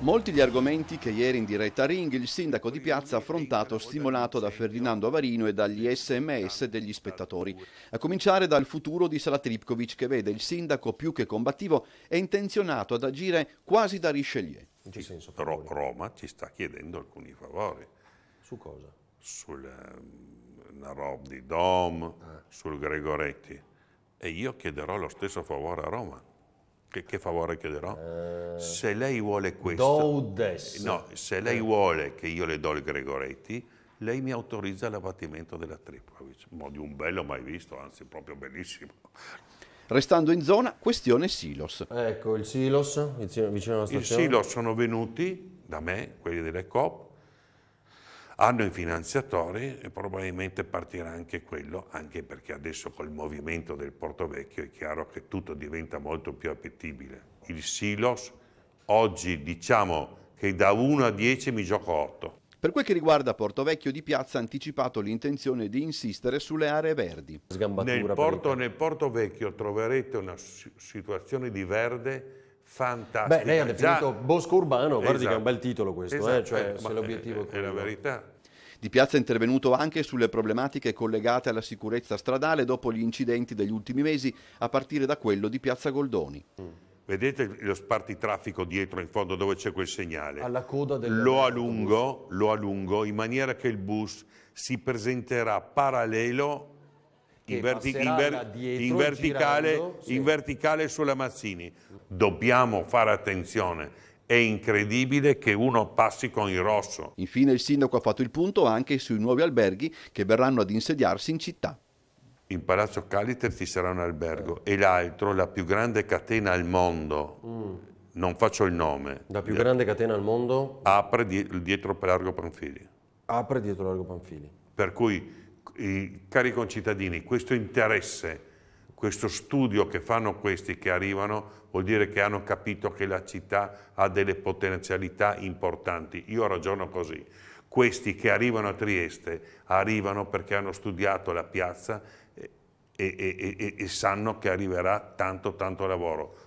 Molti gli argomenti che ieri in diretta Ring il sindaco di Piazza ha affrontato stimolato da Ferdinando Avarino e dagli sms degli spettatori. A cominciare dal futuro di Salatripkovic che vede il sindaco più che combattivo e intenzionato ad agire quasi da Richelieu. In che senso? Però Roma ci sta chiedendo alcuni favori. Su cosa? Sulla ehm, Narob di Dom, eh. sul Gregoretti. E io chiederò lo stesso favore a Roma che, che favore chiederò? Eh, se lei vuole questo... No, se lei eh. vuole che io le do il Gregoretti, lei mi autorizza l'abbattimento della Tripolis. Ma di un bello mai visto, anzi proprio bellissimo. Restando in zona, questione Silos. Ecco, il Silos vicino alla stazione. Il Silos sono venuti da me, quelli delle COP, hanno i finanziatori e probabilmente partirà anche quello, anche perché adesso col movimento del Porto Vecchio è chiaro che tutto diventa molto più appetibile. Il silos oggi diciamo che da 1 a 10 mi gioco 8. Per quel che riguarda Porto Vecchio di Piazza ha anticipato l'intenzione di insistere sulle aree verdi. Nel porto, nel porto Vecchio troverete una situazione di verde fantastica. Beh, lei ha definito Già... bosco urbano, guardi esatto. che è un esatto. bel titolo questo, eh, esatto. eh? cioè, eh, se l'obiettivo è, è quello. È la verità. Di Piazza è intervenuto anche sulle problematiche collegate alla sicurezza stradale dopo gli incidenti degli ultimi mesi, a partire da quello di Piazza Goldoni. Mm. Vedete lo spartitraffico dietro in fondo dove c'è quel segnale? Alla coda del lo allungo, lo allungo in maniera che il bus si presenterà parallelo in, verti, in, ver, in, verticale, girando, sì. in verticale sulla Mazzini. Dobbiamo fare attenzione è incredibile che uno passi con il rosso. Infine il sindaco ha fatto il punto anche sui nuovi alberghi che verranno ad insediarsi in città. In Palazzo Caliter ci sarà un albergo eh. e l'altro, la più grande catena al mondo, mm. non faccio il nome. La più grande catena al mondo? Apre di dietro Largo Panfili. Apre dietro Largo Panfili. Per cui i cari concittadini, questo interesse, questo studio che fanno questi che arrivano, vuol dire che hanno capito che la città ha delle potenzialità importanti. Io ragiono così. Questi che arrivano a Trieste arrivano perché hanno studiato la piazza eh, e, e, e, e sanno che arriverà tanto tanto lavoro.